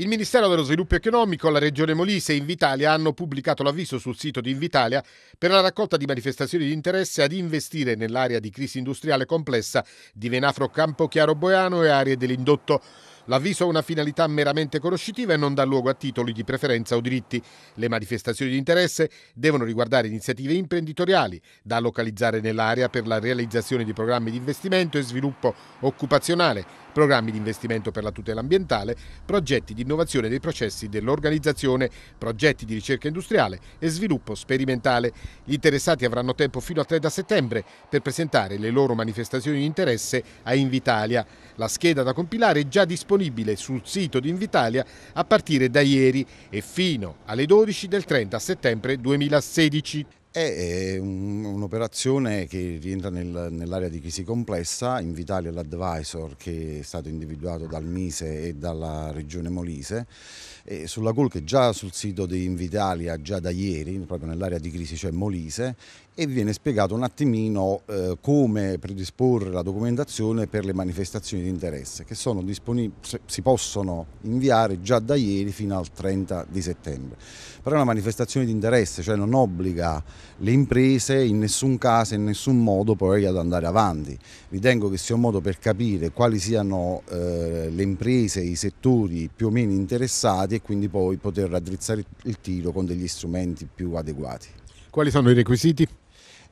Il Ministero dello Sviluppo Economico, la Regione Molise e Invitalia hanno pubblicato l'avviso sul sito di Invitalia per la raccolta di manifestazioni di interesse ad investire nell'area di crisi industriale complessa di Venafro Campochiaro Boiano e aree dell'indotto. L'avviso ha una finalità meramente conoscitiva e non dà luogo a titoli di preferenza o diritti. Le manifestazioni di interesse devono riguardare iniziative imprenditoriali da localizzare nell'area per la realizzazione di programmi di investimento e sviluppo occupazionale, programmi di investimento per la tutela ambientale, progetti di innovazione dei processi dell'organizzazione, progetti di ricerca industriale e sviluppo sperimentale. Gli interessati avranno tempo fino al 30 settembre per presentare le loro manifestazioni di interesse a Invitalia. La scheda da compilare è già disponibile disponibile sul sito di Invitalia a partire da ieri e fino alle 12 del 30 settembre 2016. È un'operazione che rientra nel, nell'area di crisi complessa, Invitalia l'advisor che è stato individuato dal Mise e dalla Regione Molise, e sulla call che già sul sito di Invitalia, già da ieri, proprio nell'area di crisi, cioè Molise, e viene spiegato un attimino eh, come predisporre la documentazione per le manifestazioni di interesse che si possono inviare già da ieri fino al 30 di settembre. Però è una manifestazione di interesse, cioè non obbliga le imprese in nessun caso, in nessun modo poi ad andare avanti. Ritengo che sia un modo per capire quali siano eh, le imprese, i settori più o meno interessati e quindi poi poter raddrizzare il tiro con degli strumenti più adeguati. Quali sono i requisiti?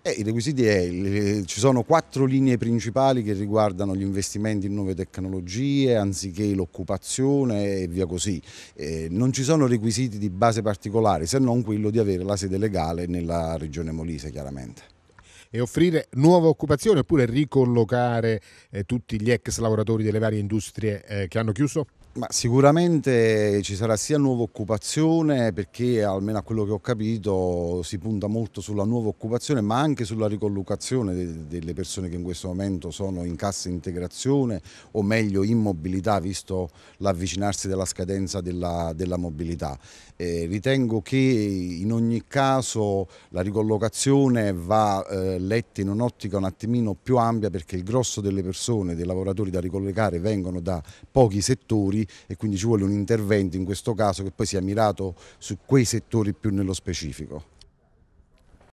Eh, I requisiti è, le, eh, ci sono quattro linee principali che riguardano gli investimenti in nuove tecnologie anziché l'occupazione e via così. Eh, non ci sono requisiti di base particolari se non quello di avere la sede legale nella regione Molise chiaramente. E offrire nuova occupazione oppure ricollocare eh, tutti gli ex lavoratori delle varie industrie eh, che hanno chiuso? Ma sicuramente ci sarà sia nuova occupazione perché almeno a quello che ho capito si punta molto sulla nuova occupazione ma anche sulla ricollocazione delle persone che in questo momento sono in cassa integrazione o meglio in mobilità visto l'avvicinarsi della scadenza della, della mobilità. Eh, ritengo che in ogni caso la ricollocazione va eh, letta in un'ottica un attimino più ampia perché il grosso delle persone, dei lavoratori da ricollegare vengono da pochi settori e quindi ci vuole un intervento in questo caso che poi sia mirato su quei settori più nello specifico.